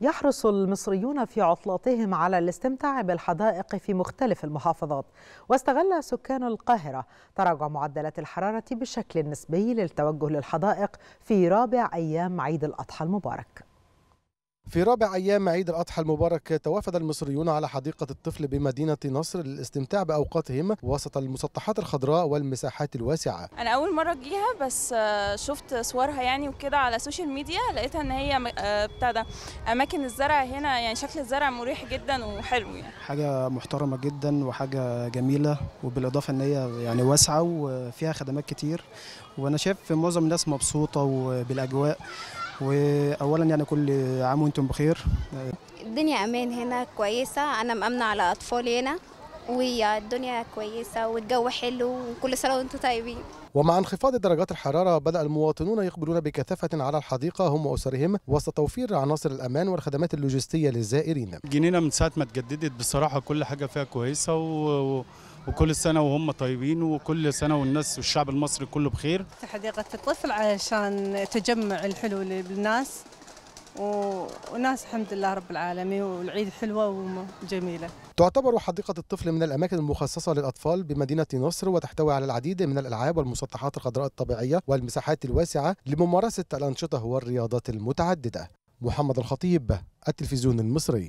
يحرص المصريون في عطلاتهم على الاستمتاع بالحدائق في مختلف المحافظات واستغل سكان القاهرة تراجع معدلات الحرارة بشكل نسبي للتوجه للحدائق في رابع أيام عيد الأضحى المبارك في رابع أيام عيد الأضحى المبارك توافد المصريون على حديقة الطفل بمدينة نصر للاستمتاع بأوقاتهم وسط المسطحات الخضراء والمساحات الواسعة أنا أول مرة أجيها بس آه، شفت صورها يعني وكده على السوشيال ميديا لقيتها إن هي آه، بتاع ده أماكن الزرع هنا يعني شكل الزرع مريح جدا وحلو يعني حاجة محترمة جدا وحاجة جميلة وبالإضافة إن هي يعني واسعة وفيها خدمات كتير وأنا شايف معظم الناس مبسوطة وبالأجواء واولا يعني كل عام وانتم بخير الدنيا امان هنا كويسه انا مامنه على اطفالي هنا والدنيا كويسه والجو حلو وكل سنه وانتم طيبين ومع انخفاض درجات الحرارة بدأ المواطنون يقبلون بكثافة على الحديقة هم وأسرهم وسط توفير عناصر الأمان والخدمات اللوجستية للزائرين الجنينة من ساعة ما اتجددت بصراحة كل حاجة فيها كويسة و... وكل سنه وهم طيبين وكل سنه والناس والشعب المصري كله بخير حديقه الطفل علشان تجمع الحلو للناس وناس الحمد لله رب العالمين والعيد حلوة وجميلة تعتبر حديقة الطفل من الأماكن المخصصة للأطفال بمدينة نصر وتحتوي على العديد من الألعاب والمسطحات الخضراء الطبيعية والمساحات الواسعة لممارسة الأنشطة والرياضات المتعددة محمد الخطيب التلفزيون المصري